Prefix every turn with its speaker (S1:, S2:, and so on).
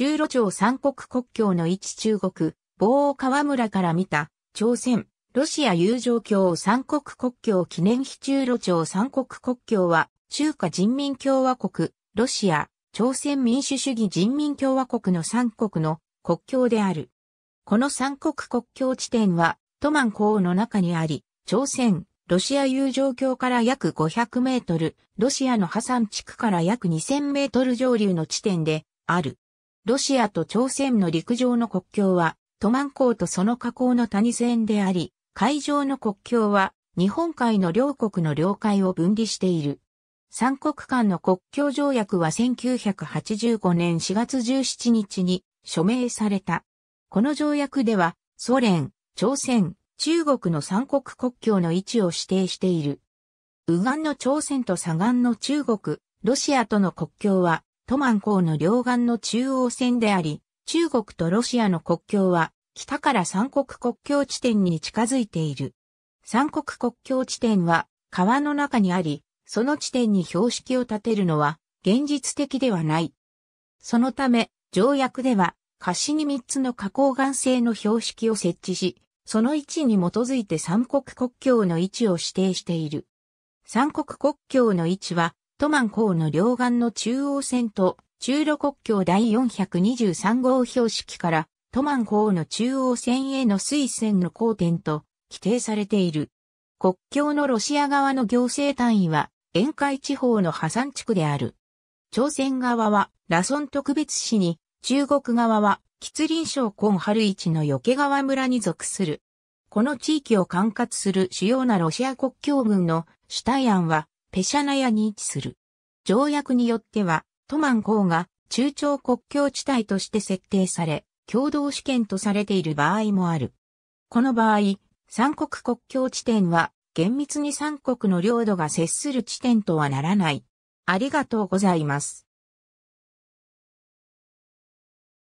S1: 中路朝三国国境の位置中国、某川村から見た、朝鮮、ロシア友情協三国国境記念碑中路朝三国国境は、中華人民共和国、ロシア、朝鮮民主主義人民共和国の三国の国境である。この三国国境地点は、トマン港の中にあり、朝鮮、ロシア友情橋から約500メートル、ロシアのハサン地区から約2000メートル上流の地点である。ロシアと朝鮮の陸上の国境は、トマン港とその河口の谷線であり、海上の国境は、日本海の両国の領海を分離している。三国間の国境条約は1985年4月17日に署名された。この条約では、ソ連、朝鮮、中国の三国国境の位置を指定している。右岸の朝鮮と左岸の中国、ロシアとの国境は、トマン港の両岸の中央線であり、中国とロシアの国境は、北から三国国境地点に近づいている。三国国境地点は、川の中にあり、その地点に標識を立てるのは、現実的ではない。そのため、条約では、貸しに3つの河口岸性の標識を設置し、その位置に基づいて三国国境の位置を指定している。三国国境の位置は、トマン港の両岸の中央線と、中路国境第423号標識から、トマン港の中央線への水線の交点と、規定されている。国境のロシア側の行政単位は、沿海地方の破産地区である。朝鮮側は、ラソン特別市に、中国側は、吉林省根春市の余川村に属する。この地域を管轄する主要なロシア国境軍のシュタイアンは、ペシャナヤに位置する。条約によっては、トマン港が中朝国境地帯として設定され、共同主権とされている場合もある。この場合、三国国境地点は厳密に三国の領土が接する地点とはならない。ありがとうございます。